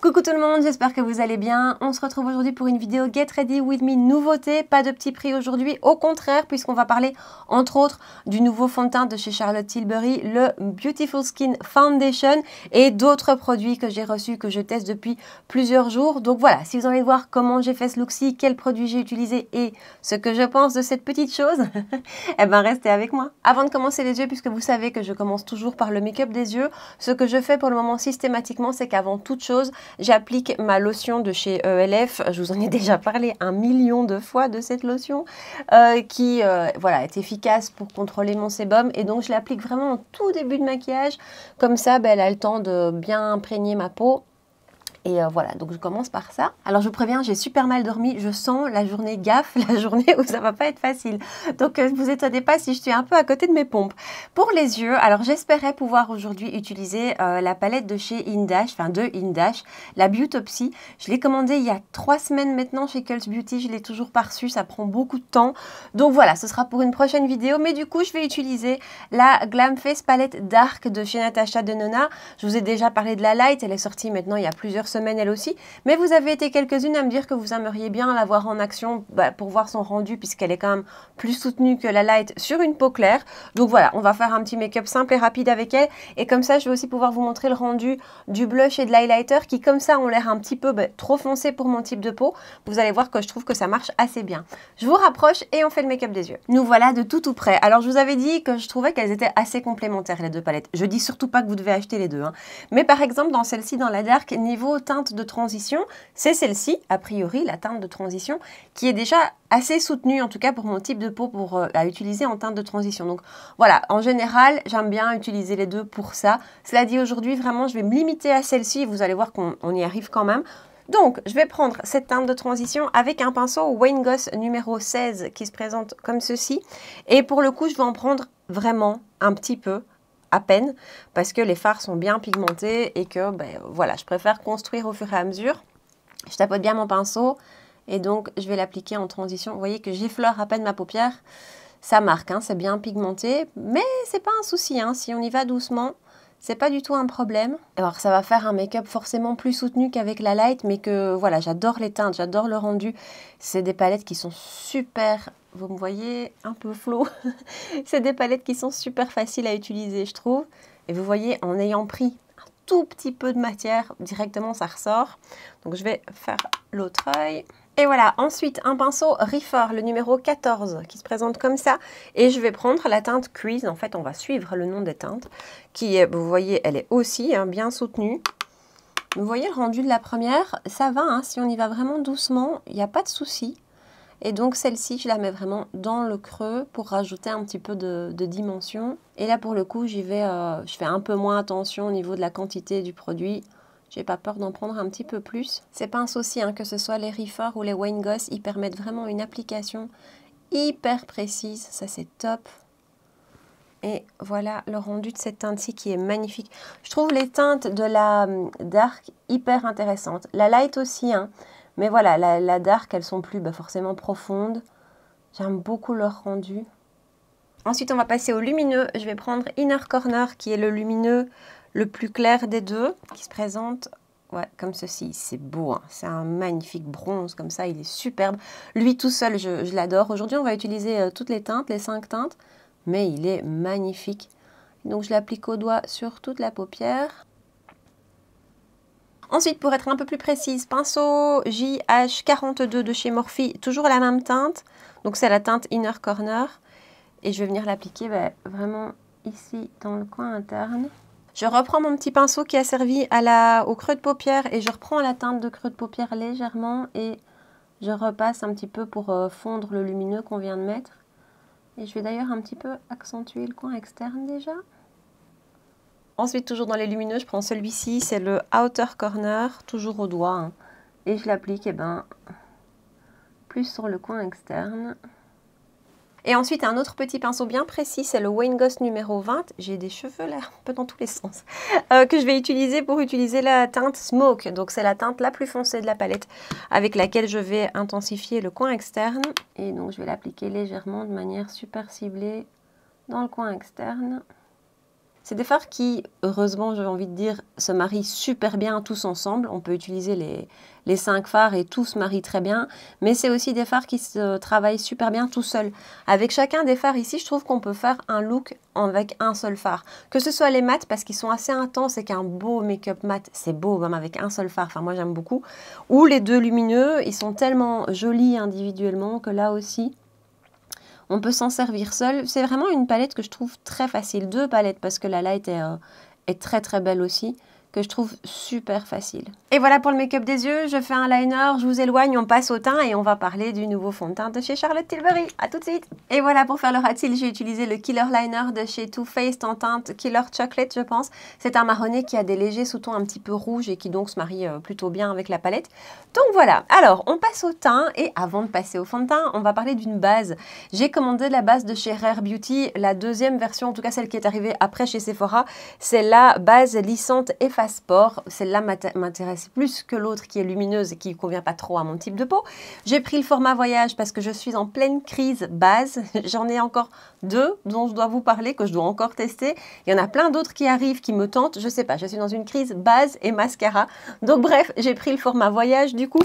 Coucou tout le monde, j'espère que vous allez bien. On se retrouve aujourd'hui pour une vidéo Get Ready With Me nouveauté, pas de petit prix aujourd'hui, au contraire puisqu'on va parler entre autres du nouveau fond de teint de chez Charlotte Tilbury, le Beautiful Skin Foundation et d'autres produits que j'ai reçus, que je teste depuis plusieurs jours. Donc voilà, si vous avez voir comment j'ai fait ce look-ci, quels produits j'ai utilisés et ce que je pense de cette petite chose, eh ben restez avec moi. Avant de commencer les yeux, puisque vous savez que je commence toujours par le make-up des yeux, ce que je fais pour le moment systématiquement, c'est qu'avant toute chose, J'applique ma lotion de chez ELF. Je vous en ai déjà parlé un million de fois de cette lotion euh, qui euh, voilà, est efficace pour contrôler mon sébum. Et donc, je l'applique vraiment en tout début de maquillage. Comme ça, ben, elle a le temps de bien imprégner ma peau euh, voilà, donc je commence par ça. Alors je vous préviens, j'ai super mal dormi, je sens la journée gaffe, la journée où ça va pas être facile. Donc euh, vous étonnez pas si je suis un peu à côté de mes pompes. Pour les yeux, alors j'espérais pouvoir aujourd'hui utiliser euh, la palette de chez Indash, enfin de Indash, la Beautopsy. Je l'ai commandée il y a trois semaines maintenant chez cult Beauty, je l'ai toujours pas reçue, ça prend beaucoup de temps. Donc voilà, ce sera pour une prochaine vidéo, mais du coup je vais utiliser la Glam Face Palette Dark de chez Natasha Denona. Je vous ai déjà parlé de la Light, elle est sortie maintenant il y a plusieurs semaines elle aussi. Mais vous avez été quelques-unes à me dire que vous aimeriez bien la voir en action bah, pour voir son rendu puisqu'elle est quand même plus soutenue que la light sur une peau claire. Donc voilà, on va faire un petit make-up simple et rapide avec elle. Et comme ça, je vais aussi pouvoir vous montrer le rendu du blush et de l'highlighter qui comme ça ont l'air un petit peu bah, trop foncé pour mon type de peau. Vous allez voir que je trouve que ça marche assez bien. Je vous rapproche et on fait le make-up des yeux. Nous voilà de tout tout près. Alors je vous avais dit que je trouvais qu'elles étaient assez complémentaires les deux palettes. Je dis surtout pas que vous devez acheter les deux. Hein. Mais par exemple dans celle-ci, dans la Dark, niveau teinte de transition, c'est celle-ci, a priori la teinte de transition, qui est déjà assez soutenue en tout cas pour mon type de peau pour, la euh, utiliser en teinte de transition. Donc voilà, en général, j'aime bien utiliser les deux pour ça. Cela dit, aujourd'hui, vraiment, je vais me limiter à celle-ci, vous allez voir qu'on y arrive quand même. Donc, je vais prendre cette teinte de transition avec un pinceau Wayne Goss numéro 16 qui se présente comme ceci. Et pour le coup, je vais en prendre vraiment un petit peu à peine parce que les fards sont bien pigmentés et que ben, voilà, je préfère construire au fur et à mesure. Je tapote bien mon pinceau et donc je vais l'appliquer en transition. Vous voyez que j'effleure à peine ma paupière. Ça marque, hein, c'est bien pigmenté, mais c'est pas un souci. Hein. si on y va doucement, c'est pas du tout un problème. Alors ça va faire un make-up forcément plus soutenu qu'avec la light, mais que voilà, j'adore les teintes, j'adore le rendu. C'est des palettes qui sont super vous me voyez un peu flou. c'est des palettes qui sont super faciles à utiliser, je trouve. Et vous voyez, en ayant pris un tout petit peu de matière, directement ça ressort. Donc je vais faire l'autre œil. Et voilà, ensuite un pinceau Rifford le numéro 14, qui se présente comme ça. Et je vais prendre la teinte Crease, en fait on va suivre le nom des teintes, qui vous voyez, elle est aussi hein, bien soutenue. Vous voyez le rendu de la première, ça va, hein, si on y va vraiment doucement, il n'y a pas de souci. Et donc celle-ci, je la mets vraiment dans le creux pour rajouter un petit peu de, dimension. Et là, pour le coup, j'y vais, euh, je fais un peu moins attention au niveau de la quantité du produit. J'ai pas peur d'en prendre un petit peu plus. C'est pinces hein, aussi que ce soit les Reefer ou les Wayne Goss, ils permettent vraiment une application hyper précise. Ça, c'est top. Et voilà le rendu de cette teinte-ci qui est magnifique. Je trouve les teintes de la hum, Dark hyper intéressantes. La Light aussi, hein. Mais voilà, la, dark, elles sont plus bah, forcément profondes. J'aime beaucoup leur rendu. Ensuite, on va passer au lumineux. Je vais prendre Inner Corner, qui est le lumineux le plus clair des deux, qui se présente comme ceci. C'est beau, hein. c'est un magnifique bronze comme ça, il est superbe. Lui tout seul, je, l'adore. Aujourd'hui, on va utiliser euh, toutes les teintes, les cinq teintes, mais il est magnifique. Donc, je l'applique au doigt sur toute la paupière. Ensuite, pour être un peu plus précise, pinceau JH42 de chez Morphe, toujours la même teinte. Donc c'est la teinte Inner Corner. Et je vais venir l'appliquer bah, vraiment ici dans le coin interne. Je reprends mon petit pinceau qui a servi à la, au creux de paupière et je reprends la teinte de creux de paupière légèrement et je repasse un petit peu pour euh, fondre le lumineux qu'on vient de mettre. Et je vais d'ailleurs un petit peu accentuer le coin externe déjà. Ensuite, toujours dans les lumineux, je prends celui-ci, c'est le Outer Corner, toujours au doigt. Hein. et je l'applique, eh ben, plus sur le coin externe. Et ensuite, un autre petit pinceau bien précis, c'est le Wayne Goss numéro 20. J'ai des cheveux là, un peu dans tous les sens, euh, que je vais utiliser pour utiliser la teinte Smoke. Donc, c'est la teinte la plus foncée de la palette avec laquelle je vais intensifier le coin externe. Et donc, je vais l'appliquer légèrement de manière super ciblée dans le coin externe. C'est des fards qui, heureusement, j'ai envie de dire, se marient super bien tous ensemble. On peut utiliser les, les cinq fards et tous se marient très bien. Mais c'est aussi des fards qui se travaillent super bien tout seuls. Avec chacun des fards ici, je trouve qu'on peut faire un look avec un seul phare. Que ce soit les mats, parce qu'ils sont assez intenses et qu'un beau make-up mat, c'est beau même avec un seul fard. Enfin, moi, j'aime beaucoup. Ou les deux lumineux, ils sont tellement jolis individuellement que là aussi, on peut s'en servir seul. C'est vraiment une palette que je trouve très facile. Deux palettes parce que la light est, euh, est très très belle aussi que je trouve super facile. Et voilà pour le make-up des yeux, je fais un liner, je vous éloigne, on passe au teint et on va parler du nouveau fond de teint de chez Charlotte Tilbury. A tout de suite Et voilà pour faire le rat j'ai utilisé le Killer Liner de chez Too Faced en teinte Killer Chocolate je pense. C'est un marronné qui a des légers sous-tons un petit peu rouges et qui donc se marie euh, plutôt bien avec la palette. Donc voilà, alors on passe au teint et avant de passer au fond de teint, on va parler d'une base. J'ai commandé la base de chez Rare Beauty, la deuxième version, en tout cas celle qui est arrivée après chez Sephora. C'est la base lissante et passeport, Celle-là m'intéresse plus que l'autre qui est lumineuse et qui ne convient pas trop à mon type de peau. J'ai pris le format voyage parce que je suis en pleine crise base. J'en ai encore deux dont je dois vous parler, que je dois encore tester. Il y en a plein d'autres qui arrivent, qui me tentent. Je ne sais pas, je suis dans une crise base et mascara. Donc bref, j'ai pris le format voyage du coup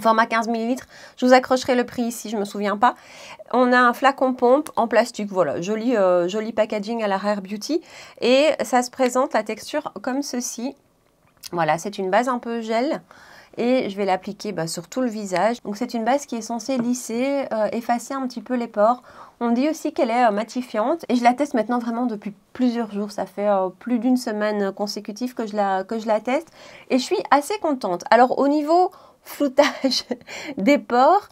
format 15 ml. Je vous accrocherai le prix ici, je ne me souviens pas. On a un flacon pompe en plastique, voilà, joli, euh, joli packaging à la Rare Beauty. Et ça se présente la texture comme ceci. Voilà, c'est une base un peu gel et je vais l'appliquer bah, sur tout le visage. Donc c'est une base qui est censée lisser, euh, effacer un petit peu les pores. On dit aussi qu'elle est euh, matifiante et je la teste maintenant vraiment depuis plusieurs jours. Ça fait plus d'une semaine consécutive que je, la, que je la teste et je suis assez contente. Alors au niveau floutage des pores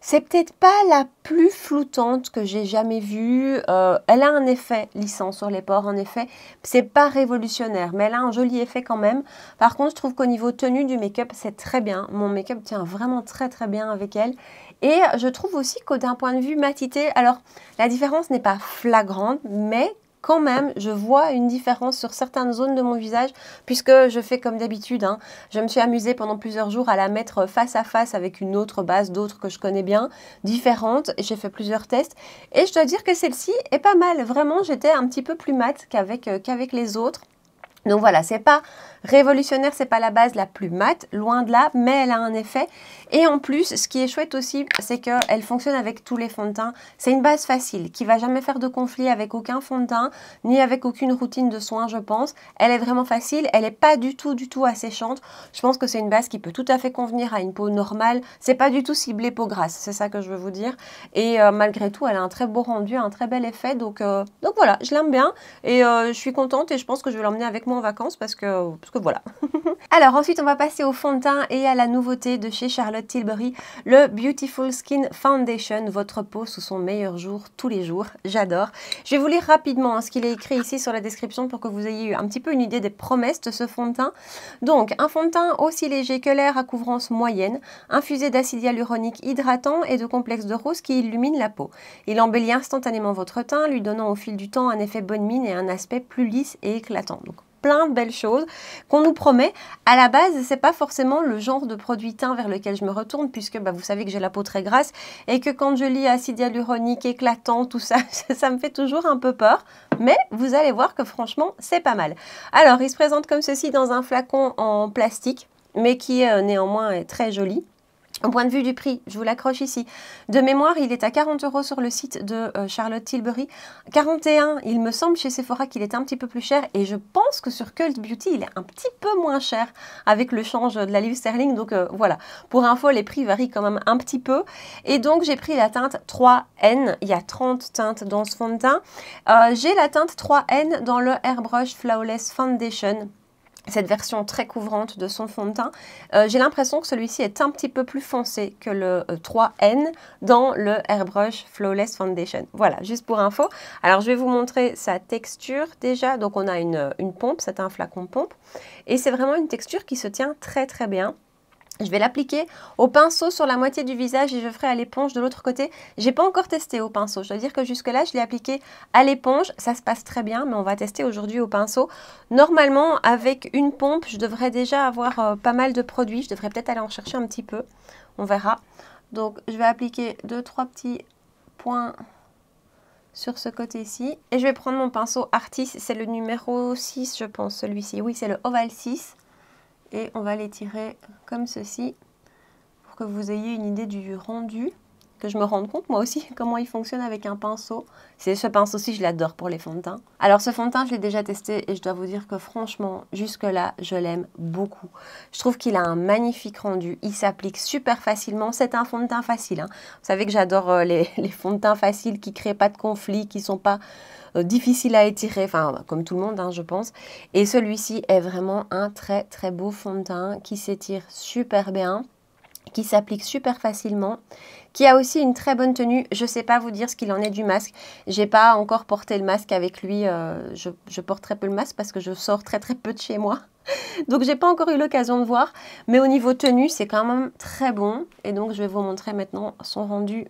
C'est peut-être pas la plus floutante que j'ai jamais vue. Euh, elle a un effet lissant sur les pores en effet. C'est pas révolutionnaire, mais elle a un joli effet quand même. Par contre, je trouve qu'au niveau tenue du make-up, c'est très bien. Mon make-up tient vraiment très très bien avec elle. Et je trouve aussi qu'au d'un point de vue matité, alors la différence n'est pas flagrante, mais quand même, je vois une différence sur certaines zones de mon visage, puisque je fais comme d'habitude. Hein. Je me suis amusée pendant plusieurs jours à la mettre face à face avec une autre base, d'autres que je connais bien, différentes. J'ai fait plusieurs tests. Et je dois dire que celle-ci est pas mal. Vraiment, j'étais un petit peu plus mat euh, qu'avec les autres. Donc voilà, c'est pas révolutionnaire, c'est pas la base la plus mate, loin de là, mais elle a un effet. Et en plus, ce qui est chouette aussi, c'est qu'elle fonctionne avec tous les fonds de teint. C'est une base facile qui va jamais faire de conflit avec aucun fond de teint, ni avec aucune routine de soins, je pense. Elle est vraiment facile, elle est pas du tout, du tout asséchante. Je pense que c'est une base qui peut tout à fait convenir à une peau normale. C'est pas du tout ciblé peau grasse, c'est ça que je veux vous dire. Et euh, malgré tout, elle a un très beau rendu, un très bel effet. Donc, euh, donc voilà, je l'aime bien et euh, je suis contente et je pense que je vais l'emmener avec moi vacances parce que, parce que voilà. Alors ensuite, on va passer au fond de teint et à la nouveauté de chez Charlotte Tilbury, le Beautiful Skin Foundation, votre peau sous son meilleur jour tous les jours. J'adore. Je vais vous lire rapidement hein, ce qu'il est écrit ici sur la description pour que vous ayez eu un petit peu une idée des promesses de ce fond de teint. Donc, un fond de teint aussi léger que l'air à couvrance moyenne, infusé d'acide hyaluronique hydratant et de complexe de rose qui illumine la peau. Il embellit instantanément votre teint, lui donnant au fil du temps un effet bonne mine et un aspect plus lisse et éclatant. Donc, plein de belles choses qu'on nous promet. À la base, c'est pas forcément le genre de produit teint vers lequel je me retourne, puisque bah, vous savez que j'ai la peau très grasse et que quand je lis acide hyaluronique éclatant, tout ça, ça me fait toujours un peu peur. Mais vous allez voir que franchement, c'est pas mal. Alors, il se présente comme ceci dans un flacon en plastique, mais qui euh, néanmoins est très joli. Au point de vue du prix, je vous l'accroche ici. De mémoire, il est à 40 euros sur le site de euh, Charlotte Tilbury. 41, il me semble, chez Sephora qu'il est un petit peu plus cher. Et je pense que sur Cult Beauty, il est un petit peu moins cher avec le change de la livre sterling. Donc euh, voilà, pour info, les prix varient quand même un petit peu. Et donc, j'ai pris la teinte 3N. Il y a 30 teintes dans ce fond de teint. Euh, j'ai la teinte 3N dans le Airbrush Flawless Foundation cette version très couvrante de son fond de teint. Euh, j'ai l'impression que celui-ci est un petit peu plus foncé que le 3N euh, dans le Airbrush Flawless Foundation. Voilà, juste pour info. Alors, je vais vous montrer sa texture déjà. Donc, on a une, une pompe, c'est un flacon pompe. Et c'est vraiment une texture qui se tient très, très bien. Je vais l'appliquer au pinceau sur la moitié du visage et je ferai à l'éponge de l'autre côté. J'ai pas encore testé au pinceau. Je dois dire que jusque-là, je l'ai appliqué à l'éponge. Ça se passe très bien, mais on va tester aujourd'hui au pinceau. Normalement, avec une pompe, je devrais déjà avoir euh, pas mal de produits. Je devrais peut-être aller en chercher un petit peu. On verra. Donc, je vais appliquer deux, trois petits points sur ce côté-ci. Et je vais prendre mon pinceau Artis. C'est le numéro 6, je pense, celui-ci. Oui, c'est le Oval 6 et on va les tirer comme ceci pour que vous ayez une idée du rendu que je me rende compte moi aussi comment il fonctionne avec un pinceau. C'est ce pinceau-ci, je l'adore pour les fonds de teint. Alors ce fond de teint, je l'ai déjà testé et je dois vous dire que franchement, jusque-là, je l'aime beaucoup. Je trouve qu'il a un magnifique rendu, il s'applique super facilement. C'est un fond de teint facile. Hein. Vous savez que j'adore euh, les, les, fonds de teint faciles qui créent pas de conflits, qui sont pas euh, difficiles à étirer, enfin comme tout le monde, hein, je pense. Et celui-ci est vraiment un très très beau fond de teint qui s'étire super bien qui s'applique super facilement, qui a aussi une très bonne tenue. Je ne sais pas vous dire ce qu'il en est du masque. J'ai pas encore porté le masque avec lui. Euh, je, porte très peu le masque parce que je sors très très peu de chez moi. Donc j'ai pas encore eu l'occasion de voir. Mais au niveau tenue, c'est quand même très bon. Et donc je vais vous montrer maintenant son rendu.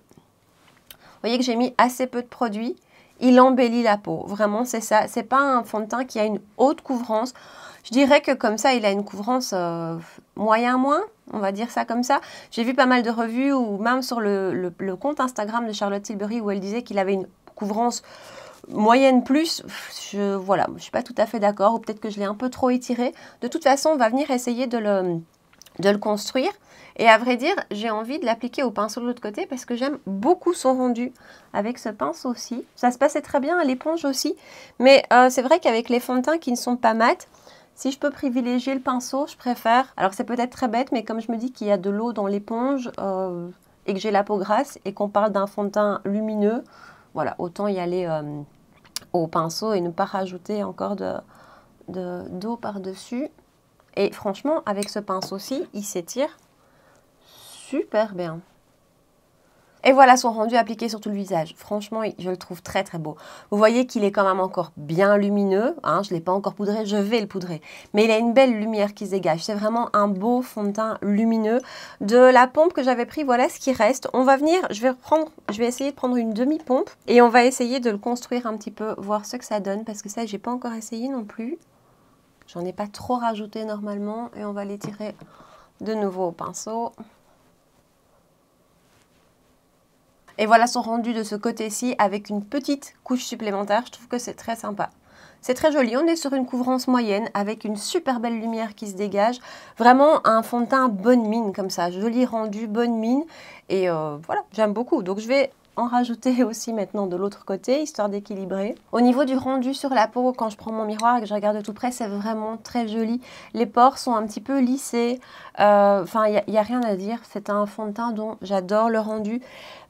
Vous voyez que j'ai mis assez peu de produits. Il embellit la peau. Vraiment, c'est ça. C'est pas un fond de teint qui a une haute couvrance. Je dirais que comme ça, il a une couvrance euh, moyen moins, on va dire ça comme ça. J'ai vu pas mal de revues ou même sur le, compte Instagram de Charlotte Tilbury où elle disait qu'il avait une couvrance moyenne plus, je, voilà, je suis pas tout à fait d'accord, ou peut-être que je l'ai un peu trop étiré. De toute façon, on va venir essayer de le, de le construire. Et à vrai dire, j'ai envie de l'appliquer au pinceau de l'autre côté parce que j'aime beaucoup son rendu avec ce pinceau aussi Ça se passait très bien à l'éponge aussi, mais euh, c'est vrai qu'avec les fonds de teint qui ne sont pas mat, si je peux privilégier le pinceau, je préfère. Alors c'est peut-être très bête, mais comme je me dis qu'il y a de l'eau dans l'éponge euh, et que j'ai la peau grasse et qu'on parle d'un fond de teint lumineux, voilà, autant y aller euh, au pinceau et ne pas rajouter encore de d'eau par-dessus. Et franchement, avec ce pinceau-ci, il s'étire super bien. Et voilà son rendu appliqué sur tout le visage. Franchement, je le trouve très très beau. Vous voyez qu'il est quand même encore bien lumineux. Hein, je ne l'ai pas encore poudré, je vais le poudrer. Mais il a une belle lumière qui se dégage. C'est vraiment un beau fond de teint lumineux. De la pompe que j'avais pris, voilà ce qui reste. On va venir, je vais, je vais essayer de prendre une demi-pompe et on va essayer de le construire un petit peu, voir ce que ça donne. Parce que ça, j'ai pas encore essayé non plus. J'en ai pas trop rajouté normalement et on va l'étirer de nouveau au pinceau. Et voilà son rendu de ce côté-ci avec une petite couche supplémentaire. Je trouve que c'est très sympa. C'est très joli, on est sur une couvrance moyenne avec une super belle lumière qui se dégage. Vraiment un fond de teint bonne mine comme ça, joli rendu, bonne mine. Et euh, voilà, j'aime beaucoup. Donc je vais en rajouter aussi maintenant de l'autre côté, histoire d'équilibrer. Au niveau du rendu sur la peau, quand je prends mon miroir et que je regarde de tout près, c'est vraiment très joli. Les pores sont un petit peu lissés. Euh, enfin, il n'y a, rien à dire. C'est un fond de teint dont j'adore le rendu.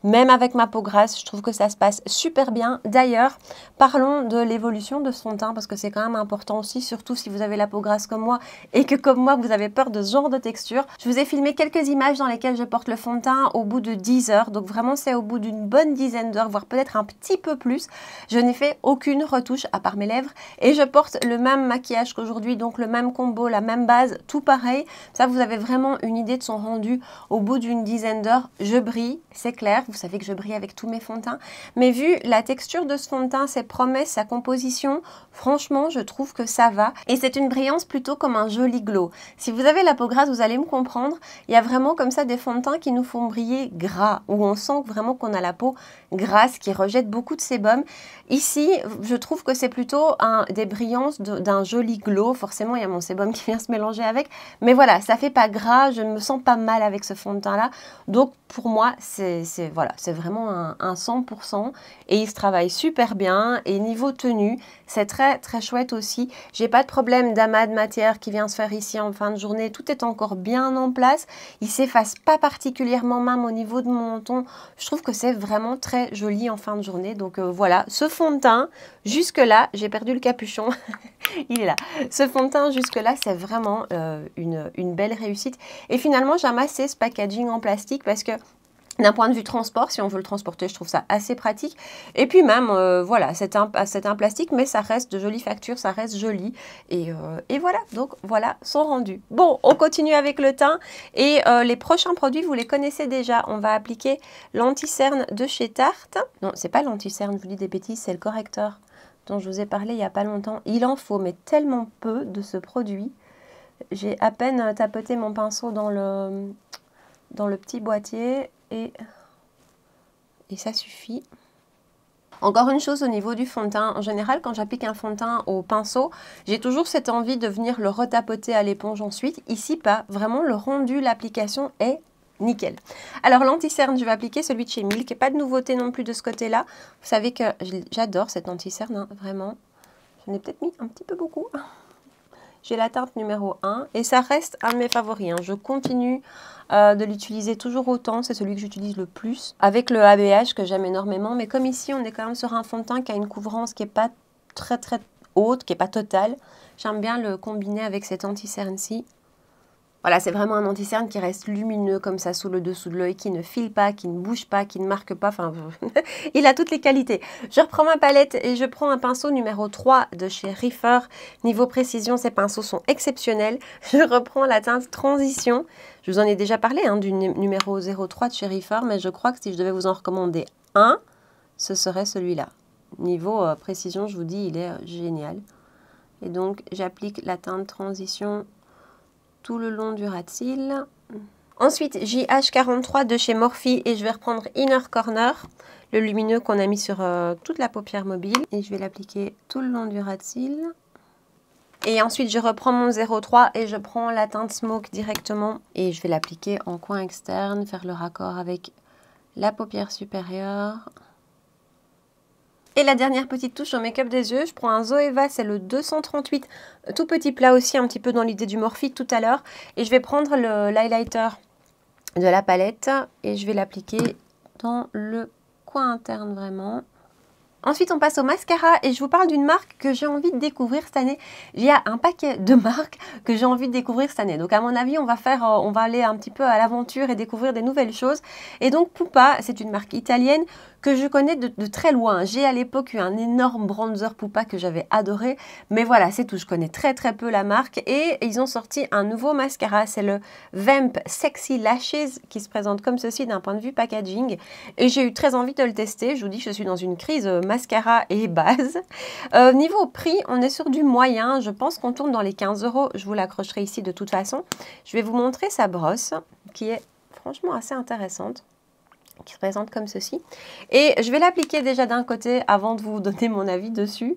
Même avec ma peau grasse, je trouve que ça se passe super bien. D'ailleurs, parlons de l'évolution de son teint parce que c'est quand même important aussi, surtout si vous avez la peau grasse comme moi et que comme moi, vous avez peur de ce genre de texture. Je vous ai filmé quelques images dans lesquelles je porte le fond de teint au bout de 10 heures. Donc vraiment, c'est au bout d'une bonne dizaine d'heures, voire peut-être un petit peu plus. Je n'ai fait aucune retouche à part mes lèvres et je porte le même maquillage qu'aujourd'hui, donc le même combo, la même base, tout pareil. Ça, vous avez vraiment une idée de son rendu au bout d'une dizaine d'heures. Je brille, c'est clair. Vous savez que je brille avec tous mes fonds de teint. Mais vu la texture de ce fond de teint, ses promesses, sa composition, franchement, je trouve que ça va. Et c'est une brillance plutôt comme un joli glow. Si vous avez la peau grasse, vous allez me comprendre. Il y a vraiment comme ça des fonds de teint qui nous font briller gras, où on sent vraiment qu'on a la peau grasse, qui rejette beaucoup de sébum. Ici, je trouve que c'est plutôt des brillances d'un joli glow. Forcément, il y a mon sébum qui vient se mélanger avec. Mais voilà, ça fait pas gras, je me sens pas mal avec ce fond de teint-là. Donc, pour moi, c'est voilà, c'est vraiment un, 100%. Et il se travaille super bien. Et niveau tenue, c'est très très chouette aussi. J'ai pas de problème d'amas de matière qui vient se faire ici en fin de journée. Tout est encore bien en place. Il s'efface pas particulièrement même au niveau de mon menton. Je trouve que c'est vraiment très joli en fin de journée. Donc euh, voilà, ce fond de teint, jusque-là, j'ai perdu le capuchon. il est là. Ce fond de teint, jusque-là, c'est vraiment euh, une, une belle réussite. Et finalement, j'ai amassé ce packaging en plastique parce que d'un point de vue transport, si on veut le transporter, je trouve ça assez pratique. Et puis même, euh, voilà, c'est un, plastique, mais ça reste de jolies factures, ça reste joli. Et, euh, voilà, donc voilà son rendu. Bon, on continue avec le teint. Et euh, les prochains produits, vous les connaissez déjà. On va appliquer lanti de chez Tarte. Non, c'est pas l'anti-cerne, je vous dis des bêtises, c'est le correcteur dont je vous ai parlé il n'y a pas longtemps. Il en faut, mais tellement peu de ce produit. J'ai à peine tapoté mon pinceau dans le, dans le petit boîtier et, ça suffit. Encore une chose au niveau du fond de teint, en général quand j'applique un fond de teint au pinceau, j'ai toujours cette envie de venir le retapoter à l'éponge ensuite. Ici pas, vraiment le rendu, l'application est nickel. Alors l'anti-cerne, je vais appliquer celui de chez Milk, pas de nouveauté non plus de ce côté-là. Vous savez que j'adore cet anti-cerne, hein, vraiment. J'en ai peut-être mis un petit peu beaucoup j'ai la teinte numéro 1 et ça reste un de mes favoris. Hein. Je continue euh, de l'utiliser toujours autant, c'est celui que j'utilise le plus avec le ABH que j'aime énormément. Mais comme ici, on est quand même sur un fond de teint qui a une couvrance qui n'est pas très très haute, qui n'est pas totale, j'aime bien le combiner avec cet anti-cerne-ci voilà, c'est vraiment un anti-cerne qui reste lumineux comme ça sous le dessous de l'œil, qui ne file pas, qui ne bouge pas, qui ne marque pas. Enfin, il a toutes les qualités. Je reprends ma palette et je prends un pinceau numéro 3 de chez Reefer. Niveau précision, ces pinceaux sont exceptionnels. Je reprends la teinte Transition. Je vous en ai déjà parlé hein, du numéro 03 de chez Reefer, mais je crois que si je devais vous en recommander un, ce serait celui-là. Niveau euh, précision, je vous dis, il est euh, génial. Et donc, j'applique la teinte Transition tout le long du ratil. Ensuite, JH43 de chez Morphe et je vais reprendre Inner Corner, le lumineux qu'on a mis sur euh, toute la paupière mobile. Et je vais l'appliquer tout le long du ras de Et ensuite, je reprends mon 03 et je prends la teinte Smoke directement. Et je vais l'appliquer en coin externe, faire le raccord avec la paupière supérieure. Et la dernière petite touche au make-up des yeux, je prends un Zoeva, c'est le 238, euh, tout petit plat aussi, un petit peu dans l'idée du Morphe tout à l'heure. Et je vais prendre l'highlighter de la palette et je vais l'appliquer dans le coin interne vraiment. Ensuite, on passe au mascara et je vous parle d'une marque que j'ai envie de découvrir cette année. Il y a un paquet de marques que j'ai envie de découvrir cette année. Donc, à mon avis, on va faire, euh, on va aller un petit peu à l'aventure et découvrir des nouvelles choses. Et donc, Pupa, c'est une marque italienne que je connais de, de très loin. J'ai à l'époque eu un énorme bronzer Pupa que j'avais adoré. Mais voilà, c'est tout. Je connais très très peu la marque. Et ils ont sorti un nouveau mascara. C'est le Vamp Sexy Lashes qui se présente comme ceci d'un point de vue packaging. Et j'ai eu très envie de le tester. Je vous dis, je suis dans une crise euh, mascara et base. Euh, niveau prix, on est sur du moyen. Je pense qu'on tourne dans les 15 euros. Je vous l'accrocherai ici de toute façon. Je vais vous montrer sa brosse qui est franchement assez intéressante qui se présente comme ceci. Et je vais l'appliquer déjà d'un côté avant de vous donner mon avis dessus.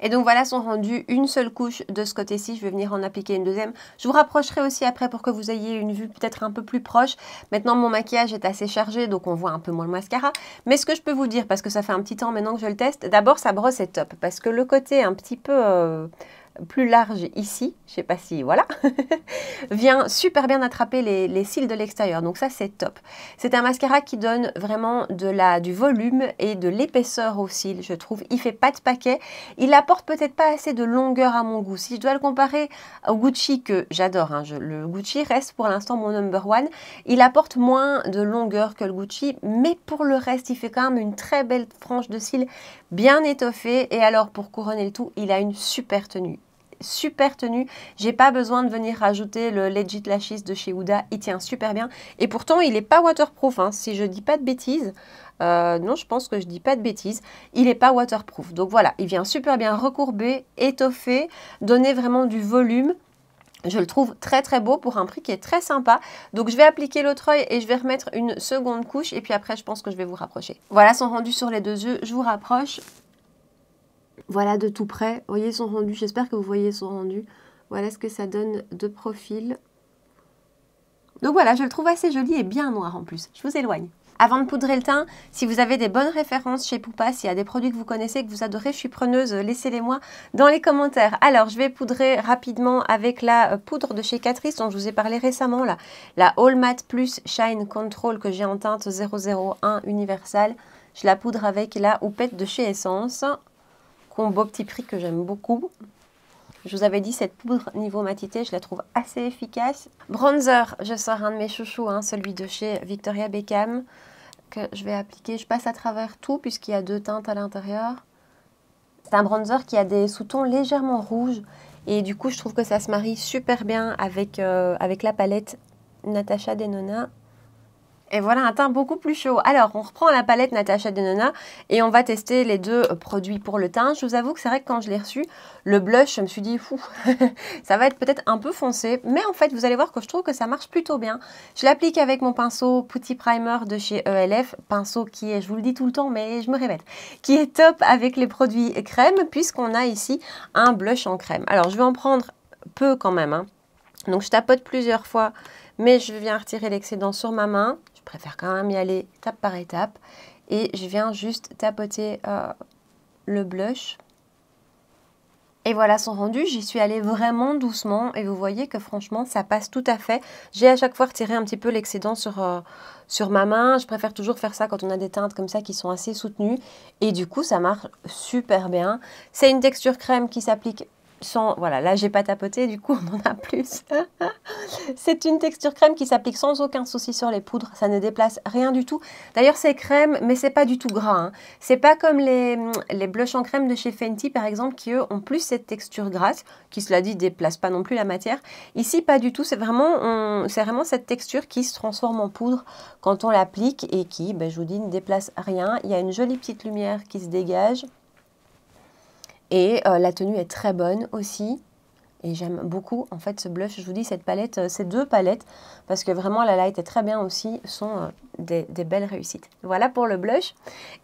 Et donc voilà, sont rendus une seule couche de ce côté-ci. Je vais venir en appliquer une deuxième. Je vous rapprocherai aussi après pour que vous ayez une vue peut-être un peu plus proche. Maintenant, mon maquillage est assez chargé, donc on voit un peu moins le mascara. Mais ce que je peux vous dire, parce que ça fait un petit temps maintenant que je le teste, d'abord, sa brosse est top. Parce que le côté un petit peu... Euh, plus large ici, je ne sais pas si, voilà, vient super bien attraper les, cils de l'extérieur. Donc ça, c'est top. C'est un mascara qui donne vraiment de la, du volume et de l'épaisseur aux cils, je trouve. Il fait pas de paquet. Il apporte peut-être pas assez de longueur à mon goût. Si je dois le comparer au Gucci, que j'adore, hein, le Gucci reste pour l'instant mon number one, il apporte moins de longueur que le Gucci, mais pour le reste, il fait quand même une très belle frange de cils bien étoffée. Et alors, pour couronner le tout, il a une super tenue super tenu, J'ai pas besoin de venir rajouter le Legit Lashes de chez Huda. Il tient super bien. Et pourtant, il est pas waterproof. Hein, si je dis pas de bêtises, euh, non, je pense que je dis pas de bêtises. Il est pas waterproof. Donc voilà, il vient super bien recourbé, étoffé, donner vraiment du volume. Je le trouve très très beau pour un prix qui est très sympa. Donc je vais appliquer l'autre oeil et je vais remettre une seconde couche et puis après je pense que je vais vous rapprocher. Voilà son rendu sur les deux yeux, je vous rapproche. Voilà de tout près. Voyez son rendu. J'espère que vous voyez son rendu. Voilà ce que ça donne de profil. Donc voilà, je le trouve assez joli et bien noir en plus. Je vous éloigne. Avant de poudrer le teint, si vous avez des bonnes références chez Poupa, s'il y a des produits que vous connaissez, que vous adorez, je suis preneuse, laissez-les moi dans les commentaires. Alors, je vais poudrer rapidement avec la euh, poudre de chez Catrice dont je vous ai parlé récemment, là, la All Matte Plus Shine Control que j'ai en teinte 001 Universal. Je la poudre avec la houppette de chez Essence beau petit prix que j'aime beaucoup. Je vous avais dit, cette poudre niveau matité, je la trouve assez efficace. Bronzer, je sors un de mes chouchous, hein, celui de chez Victoria Beckham, que je vais appliquer. Je passe à travers tout puisqu'il y a deux teintes à l'intérieur. C'est un bronzer qui a des sous-tons légèrement rouges et du coup, je trouve que ça se marie super bien avec, euh, avec la palette Natasha Denona et voilà un teint beaucoup plus chaud. Alors, on reprend la palette Natacha Denona et on va tester les deux euh, produits pour le teint. Je vous avoue que c'est vrai que quand je l'ai reçu, le blush, je me suis dit, fou, ça va être peut-être un peu foncé. Mais en fait, vous allez voir que je trouve que ça marche plutôt bien. Je l'applique avec mon pinceau Putty Primer de chez ELF. Pinceau qui est, je vous le dis tout le temps, mais je me répète, qui est top avec les produits crème puisqu'on a ici un blush en crème. Alors, je vais en prendre peu quand même. Hein. Donc, je tapote plusieurs fois mais je viens retirer l'excédent sur ma main préfère quand même y aller étape par étape. Et je viens juste tapoter euh, le blush. Et voilà son rendu, j'y suis allée vraiment doucement et vous voyez que franchement ça passe tout à fait. J'ai à chaque fois retiré un petit peu l'excédent sur, euh, sur ma main, je préfère toujours faire ça quand on a des teintes comme ça qui sont assez soutenues et du coup ça marche super bien. C'est une texture crème qui s'applique voilà, là j'ai pas tapoté, du coup on en a plus. c'est une texture crème qui s'applique sans aucun souci sur les poudres, ça ne déplace rien du tout. D'ailleurs c'est crème, mais c'est pas du tout gras. Hein. C'est pas comme les, les blushs en crème de chez Fenty par exemple, qui eux ont plus cette texture grasse, qui cela dit déplace pas non plus la matière. Ici pas du tout, c'est vraiment, c'est vraiment cette texture qui se transforme en poudre quand on l'applique et qui, ben, je vous dis, ne déplace rien. Il y a une jolie petite lumière qui se dégage. Et euh, la tenue est très bonne aussi. Et j'aime beaucoup en fait ce blush. Je vous dis cette palette, euh, ces deux palettes, parce que vraiment la light est très bien aussi, sont euh, des, belles réussites. Voilà pour le blush.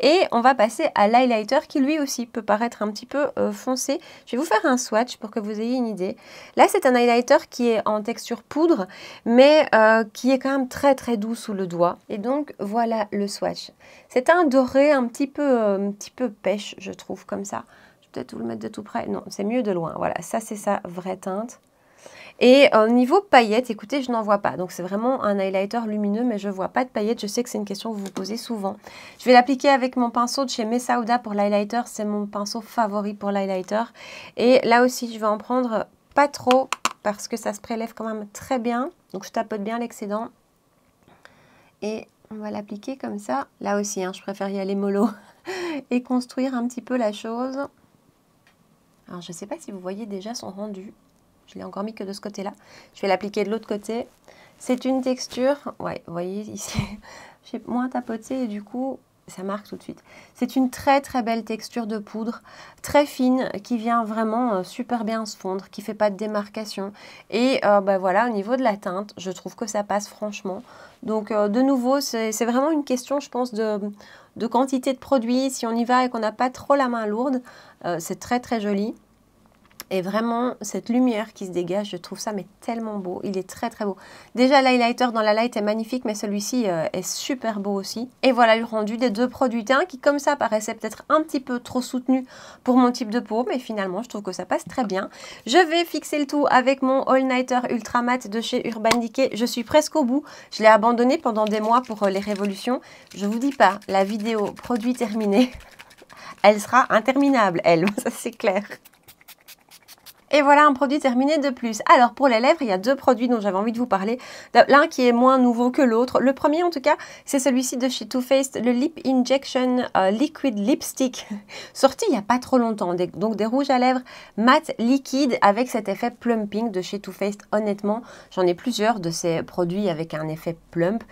Et on va passer à l'highlighter qui lui aussi peut paraître un petit peu foncé. Je vais vous faire un swatch pour que vous ayez une idée. Là c'est un highlighter qui est en texture poudre, mais qui est quand même très très doux sous le doigt. Et donc voilà le swatch. C'est un doré un petit peu, un petit peu pêche je trouve comme ça peut-être vous le mettre de tout près. Non, c'est mieux de loin. Voilà, ça c'est sa vraie teinte. Et au niveau paillettes, écoutez, je n'en vois pas. Donc c'est vraiment un highlighter lumineux, mais je ne vois pas de paillettes. Je sais que c'est une question que vous vous posez souvent. Je vais l'appliquer avec mon pinceau de chez Messauda pour l'highlighter. C'est mon pinceau favori pour l'highlighter. Et là aussi, je vais en prendre pas trop parce que ça se prélève quand même très bien. Donc je tapote bien l'excédent. Et on va l'appliquer comme ça. Là aussi, hein, je préfère y aller mollo et construire un petit peu la chose. Alors, je ne sais pas si vous voyez déjà son rendu. Je l'ai encore mis que de ce côté-là. Je vais l'appliquer de l'autre côté. C'est une texture, ouais, vous voyez ici, j'ai moins tapoté et du coup, ça marque tout de suite. C'est une très très belle texture de poudre, très fine, qui vient vraiment euh, super bien se fondre, qui fait pas de démarcation. Et euh, bah, voilà, au niveau de la teinte, je trouve que ça passe franchement. Donc euh, de nouveau, c'est vraiment une question, je pense, de, de quantité de produits, si on y va et qu'on n'a pas trop la main lourde, euh, c'est très très joli. Et vraiment, cette lumière qui se dégage, je trouve ça mais tellement beau. Il est très très beau. Déjà, l'highlighter dans la light est magnifique, mais celui-ci euh, est super beau aussi. Et voilà le rendu des deux produits teints qui, comme ça, paraissait peut-être un petit peu trop soutenu pour mon type de peau. Mais finalement, je trouve que ça passe très bien. Je vais fixer le tout avec mon All Nighter Ultra Matte de chez Urban Decay. Je suis presque au bout. Je l'ai abandonné pendant des mois pour euh, les révolutions. Je vous dis pas, la vidéo produit terminé, elle sera interminable, elle, ça c'est clair. Et voilà un produit terminé de plus. Alors pour les lèvres, il y a deux produits dont j'avais envie de vous parler. L'un qui est moins nouveau que l'autre. Le premier en tout cas, c'est celui-ci de chez Too Faced, le Lip Injection euh, Liquid Lipstick. Sorti il n'y a pas trop longtemps. donc des rouges à lèvres mat liquide avec cet effet plumping de chez Too Faced. Honnêtement, j'en ai plusieurs de ces produits avec un effet plump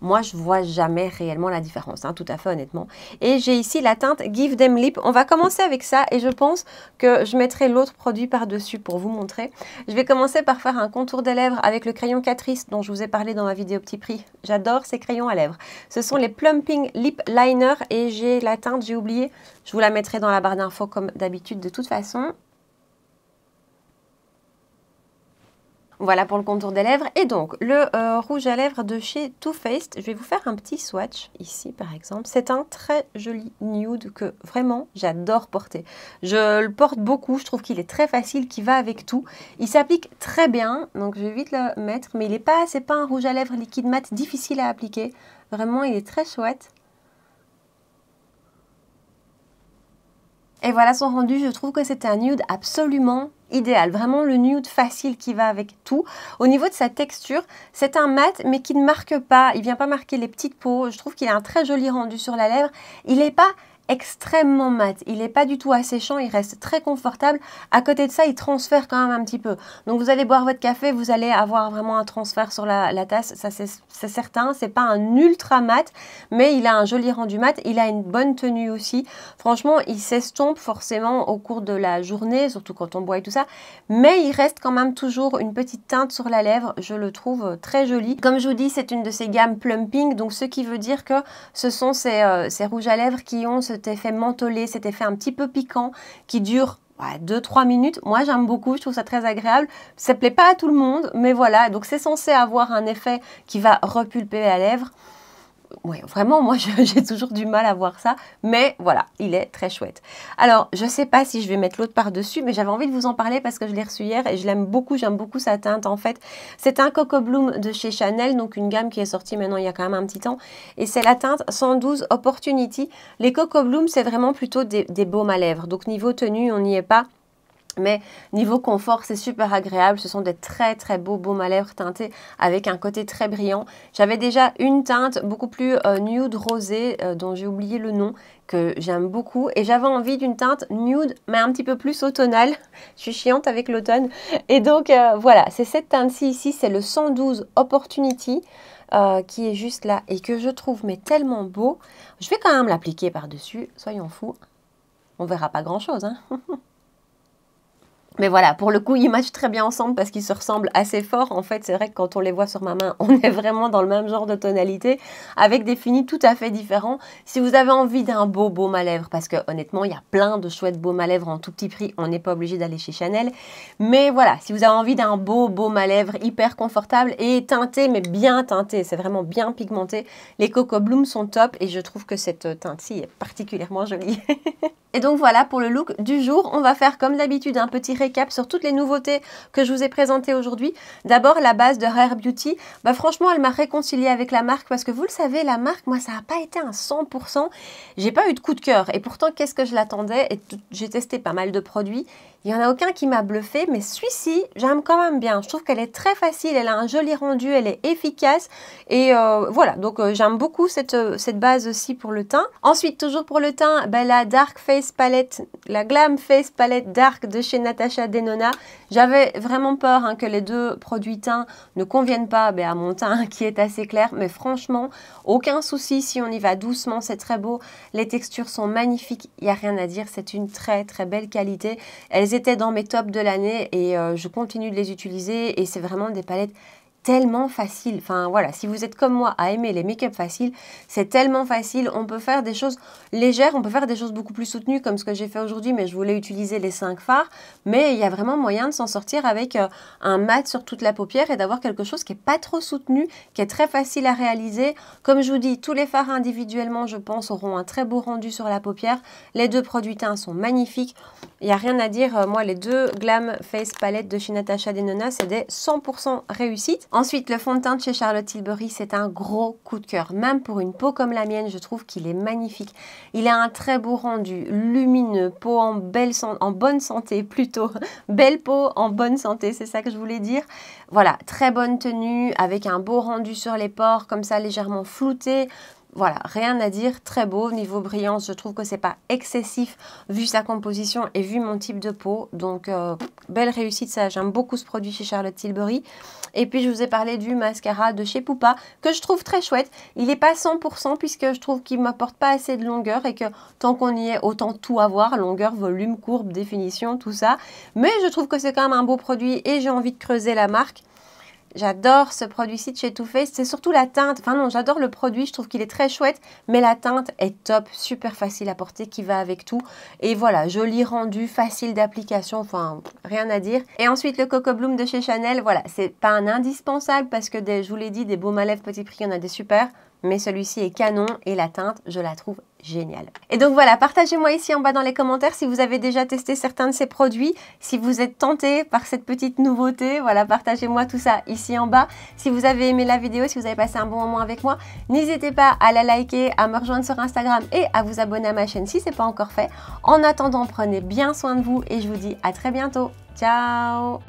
moi, je vois jamais réellement la différence, hein, tout à fait honnêtement. Et j'ai ici la teinte Give Them Lip. On va commencer avec ça et je pense que je mettrai l'autre produit par-dessus pour vous montrer. Je vais commencer par faire un contour des lèvres avec le crayon Catrice dont je vous ai parlé dans ma vidéo petit prix. J'adore ces crayons à lèvres. Ce sont les Plumping Lip Liner et j'ai la teinte, j'ai oublié, je vous la mettrai dans la barre d'infos comme d'habitude de toute façon. Voilà pour le contour des lèvres. Et donc, le euh, rouge à lèvres de chez Too Faced, je vais vous faire un petit swatch ici, par exemple. C'est un très joli nude que vraiment, j'adore porter. Je le porte beaucoup, je trouve qu'il est très facile, qu'il va avec tout. Il s'applique très bien, donc je vais vite le mettre. Mais il n'est pas, pas un rouge à lèvres liquide mat difficile à appliquer. Vraiment, il est très chouette. Et voilà son rendu, je trouve que c'est un nude absolument idéal, vraiment le nude facile qui va avec tout. Au niveau de sa texture, c'est un mat mais qui ne marque pas, il vient pas marquer les petites peaux. Je trouve qu'il a un très joli rendu sur la lèvre. Il n'est pas extrêmement mat. Il n'est pas du tout asséchant, il reste très confortable. À côté de ça, il transfère quand même un petit peu. Donc vous allez boire votre café, vous allez avoir vraiment un transfert sur la, tasse, ça c'est certain. C'est pas un ultra mat, mais il a un joli rendu mat. Il a une bonne tenue aussi. Franchement, il s'estompe forcément au cours de la journée, surtout quand on boit et tout ça. Mais il reste quand même toujours une petite teinte sur la lèvre. Je le trouve très joli. Comme je vous dis, c'est une de ces gammes plumping, donc ce qui veut dire que ce sont ces euh, rouges à lèvres qui ont ce cet effet mentholé, cet effet un petit peu piquant qui dure 2-3 minutes. Moi, j'aime beaucoup, je trouve ça très agréable. Ça plaît pas à tout le monde, mais voilà. Donc, c'est censé avoir un effet qui va repulper la lèvre vraiment, moi, j'ai toujours du mal à voir ça. Mais voilà, il est très chouette. Alors, je ne sais pas si je vais mettre l'autre par-dessus, mais j'avais envie de vous en parler parce que je l'ai reçu hier et je l'aime beaucoup. J'aime beaucoup sa teinte, en fait. C'est un Coco Bloom de chez Chanel, donc une gamme qui est sortie maintenant il y a quand même un petit temps. Et c'est la teinte 112 Opportunity. Les Coco Bloom, c'est vraiment plutôt des, des, baumes à lèvres. Donc niveau tenue, on n'y est pas. Mais niveau confort, c'est super agréable. Ce sont des très très beaux baumes à lèvres teintés avec un côté très brillant. J'avais déjà une teinte beaucoup plus euh, nude rosée euh, dont j'ai oublié le nom que j'aime beaucoup et j'avais envie d'une teinte nude mais un petit peu plus automnale. Je suis chiante avec l'automne et donc euh, voilà, c'est cette teinte-ci ici, c'est le 112 Opportunity. qui est juste là et que je trouve mais tellement beau. Je vais quand même l'appliquer par-dessus, soyons fous. On verra pas grand-chose. Hein Mais voilà, pour le coup, ils matchent très bien ensemble parce qu'ils se ressemblent assez fort. En fait, c'est vrai que quand on les voit sur ma main, on est vraiment dans le même genre de tonalité, avec des finis tout à fait différents. Si vous avez envie d'un beau baume à lèvres, parce que honnêtement, il y a plein de chouettes baumes à lèvres en tout petit prix, on n'est pas obligé d'aller chez Chanel. Mais voilà, si vous avez envie d'un beau baume à lèvres hyper confortable et teinté, mais bien teinté, c'est vraiment bien pigmenté, les Coco Bloom sont top et je trouve que cette teinte-ci est particulièrement jolie. et donc voilà, pour le look du jour, on va faire comme d'habitude un petit cap sur toutes les nouveautés que je vous ai présentées aujourd'hui. D'abord, la base de Rare Beauty. Bah, franchement, elle m'a réconciliée avec la marque parce que vous le savez, la marque, moi, ça n'a pas été un 100%. J'ai pas eu de coup de cœur. Et pourtant, qu'est-ce que je l'attendais Et j'ai testé pas mal de produits. Il n'y en a aucun qui m'a bluffé, mais celui-ci, j'aime quand même bien. Je trouve qu'elle est très facile, elle a un joli rendu, elle est efficace. Et euh, voilà, donc euh, j'aime beaucoup cette, euh, cette base aussi pour le teint. Ensuite, toujours pour le teint, bah, la Dark Face Palette, la Glam Face Palette Dark de chez Natasha chez Denona. J'avais vraiment peur hein, que les deux produits teints ne conviennent pas ben, à mon teint qui est assez clair, mais franchement, aucun souci si on y va doucement, c'est très beau. Les textures sont magnifiques, il n'y a rien à dire, c'est une très très belle qualité. Elles étaient dans mes tops de l'année et euh, je continue de les utiliser et c'est vraiment des palettes tellement facile. Enfin voilà, si vous êtes comme moi à aimer les make-up faciles, c'est tellement facile. On peut faire des choses légères, on peut faire des choses beaucoup plus soutenues comme ce que j'ai fait aujourd'hui, mais je voulais utiliser les cinq phares. Mais il y a vraiment moyen de s'en sortir avec euh, un mat sur toute la paupière et d'avoir quelque chose qui est pas trop soutenu, qui est très facile à réaliser. Comme je vous dis, tous les phares individuellement, je pense, auront un très beau rendu sur la paupière. Les deux produits teints sont magnifiques. Il n'y a rien à dire. Euh, moi, les deux Glam Face Palette de chez Natasha Denona, c'est des 100% réussites. Ensuite, le fond de teint chez Charlotte Tilbury, c'est un gros coup de cœur. Même pour une peau comme la mienne, je trouve qu'il est magnifique. Il a un très beau rendu, lumineux, peau en, belle, en bonne santé plutôt. belle peau en bonne santé, c'est ça que je voulais dire. Voilà, très bonne tenue, avec un beau rendu sur les pores, comme ça légèrement flouté. Voilà, rien à dire, très beau. Niveau brillance, je trouve que c'est pas excessif vu sa composition et vu mon type de peau. Donc, euh, belle réussite, ça. J'aime beaucoup ce produit chez Charlotte Tilbury. Et puis, je vous ai parlé du mascara de chez Poupa que je trouve très chouette. Il n'est pas 100% puisque je trouve qu'il m'apporte pas assez de longueur et que tant qu'on y est, autant tout avoir. Longueur, volume, courbe, définition, tout ça. Mais je trouve que c'est quand même un beau produit et j'ai envie de creuser la marque. J'adore ce produit-ci de chez Too Faced. C'est surtout la teinte. Enfin non, j'adore le produit. Je trouve qu'il est très chouette. Mais la teinte est top, super facile à porter, qui va avec tout. Et voilà, joli rendu, facile d'application. Enfin, rien à dire. Et ensuite, le Coco Bloom de chez Chanel. Voilà, c'est pas un indispensable parce que je vous l'ai dit, des beaux à lèvres petit prix, il y en a des super. Mais celui-ci est canon et la teinte, je la trouve génial. Et donc voilà, partagez-moi ici en bas dans les commentaires si vous avez déjà testé certains de ces produits, si vous êtes tenté par cette petite nouveauté, voilà, partagez-moi tout ça ici en bas. Si vous avez aimé la vidéo, si vous avez passé un bon moment avec moi, n'hésitez pas à la liker, à me rejoindre sur Instagram et à vous abonner à ma chaîne si ce n'est pas encore fait. En attendant, prenez bien soin de vous et je vous dis à très bientôt. Ciao